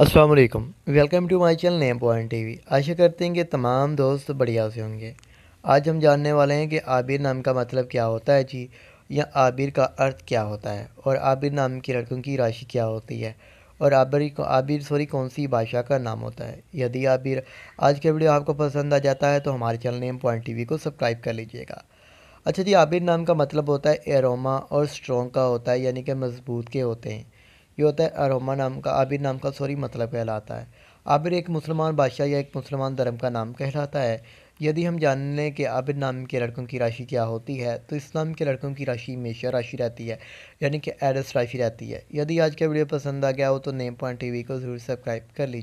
असलकम welcome to my channel name point TV आशा करते हैं कि तमाम दोस्त बढ़िया से होंगे आज हम जानने वाले हैं कि आबिर नाम का मतलब क्या होता है जी या आबिर का अर्थ क्या होता है और आबिर नाम की लड़कों की राशि क्या होती है और आबिर आबिर सॉरी कौन सी भाषा का नाम होता है यदि आबिर आज का वीडियो आपको पसंद आ जाता है तो हमारे चैनल नेम पॉइंट टी को सब्सक्राइब कर लीजिएगा अच्छा जी आबिर नाम का मतलब होता है एरोमा और स्ट्रॉन्ग का होता है यानी कि मजबूत के होते हैं ये होता है अरोमा नाम का आबिर नाम का सॉरी मतलब कहलाता है आबिर एक मुसलमान बादशाह या एक मुसलमान धर्म का नाम कहलाता है यदि हम जान लें कि आबिर नाम के लड़कों की राशि क्या होती है तो इस नाम के लड़कों की राशि हमेशा राशि रहती है यानी कि एडस राशि रहती है यदि आज का वीडियो पसंद आ गया हो तो नेम पॉइंट वी को ज़रूर सब्सक्राइब कर लीजिए